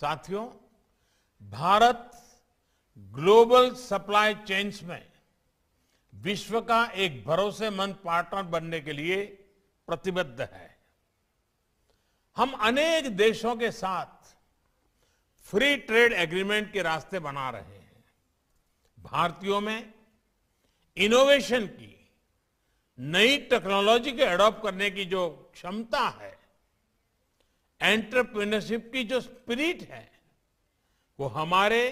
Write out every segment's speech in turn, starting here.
साथियों Bharat global supply chains में विश्व का एक भरोसेमंद पार्टनर बनने के लिए प्रतिबद्ध है हम अनेक देशों के साथ फ्री ट्रेड एग्रीमेंट के रास्ते बना रहे हैं भारतीयों में इनोवेशन की नई टेक्नोलॉजी के अडॉप्ट करने की जो क्षमता है एंटरप्रेन्योरशिप की जो स्पिरिट है वो हमारे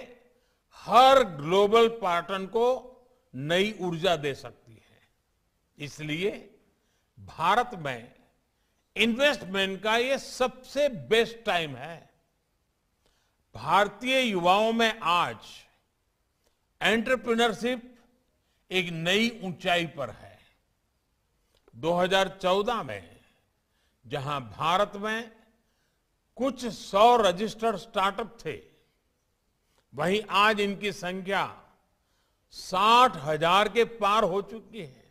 हर ग्लोबल पार्टन को नई ऊर्जा दे सकती है इसलिए भारत में इन्वेस्टमेंट का ये सबसे बेस्ट टाइम है भारतीय युवाओं में आज एंटरप्रेन्योरशिप एक नई ऊंचाई पर है 2014 में जहां भारत में कुछ सौ रजिस्टर्ड स्टार्टअप थे वहीं आज इनकी संख्या साठ हजार के पार हो चुकी है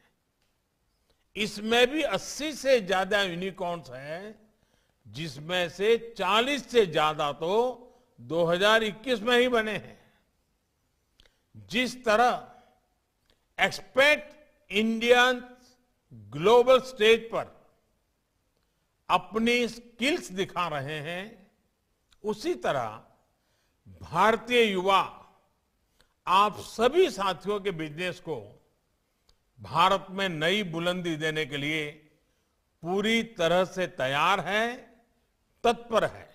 इसमें भी अस्सी से ज्यादा यूनिकॉर्न्स हैं जिसमें से 40 से ज्यादा तो 2021 में ही बने हैं जिस तरह एक्सपेक्ट इंडियन ग्लोबल स्टेज पर अपनी स्किल्स दिखा रहे हैं उसी तरह भारतीय युवा आप सभी साथियों के बिजनेस को भारत में नई बुलंदी देने के लिए पूरी तरह से तैयार है तत्पर है